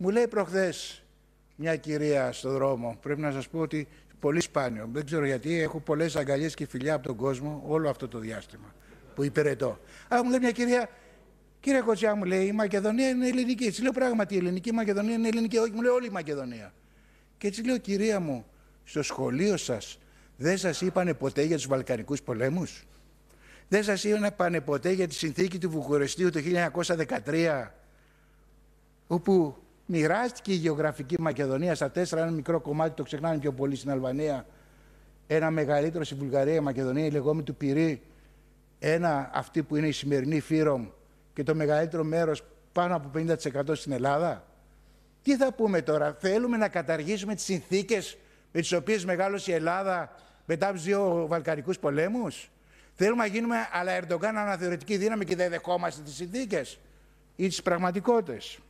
Μου λέει προχθές μια κυρία στον δρόμο, πρέπει να σας πω ότι πολύ σπάνιο, δεν ξέρω γιατί, έχω πολλές αγκαλιές και φιλιά από τον κόσμο όλο αυτό το διάστημα που υπηρετώ. Α, μου λέει μια κυρία, κύριε Κοτσιά μου λέει, η Μακεδονία είναι ελληνική. Έτσι λέω πράγματι, η ελληνική Μακεδονία είναι ελληνική, όχι μου λέει όλη η Μακεδονία. Και έτσι λέω, κυρία μου, στο σχολείο σας δεν σας είπανε ποτέ για τους Βαλκανικούς πολέμους. Δεν σας είπανε ποτέ για τη συνθήκη του Βουκουρεστίου το 1913, όπου Μοιράστηκε η γεωγραφική Μακεδονία στα τέσσερα, ένα μικρό κομμάτι, το ξεχνάνε πιο πολύ στην Αλβανία. Ένα μεγαλύτερο στη Βουλγαρία, η Μακεδονία, η λεγόμενη του Πυρή. Ένα, αυτή που είναι η σημερινή Φύρομ και το μεγαλύτερο μέρος πάνω από 50% στην Ελλάδα. Τι θα πούμε τώρα, θέλουμε να καταργήσουμε τις συνθήκες με τις οποίες μεγάλωσε η Ελλάδα μετά από δύο Βαλκανικούς πολέμους. Θέλουμε να γίνουμε αλλά Ερντογκάν αναθεωρητική δύναμη και δεν δεχόμαστε τις συνθήκες ή τις πραγματικότητες.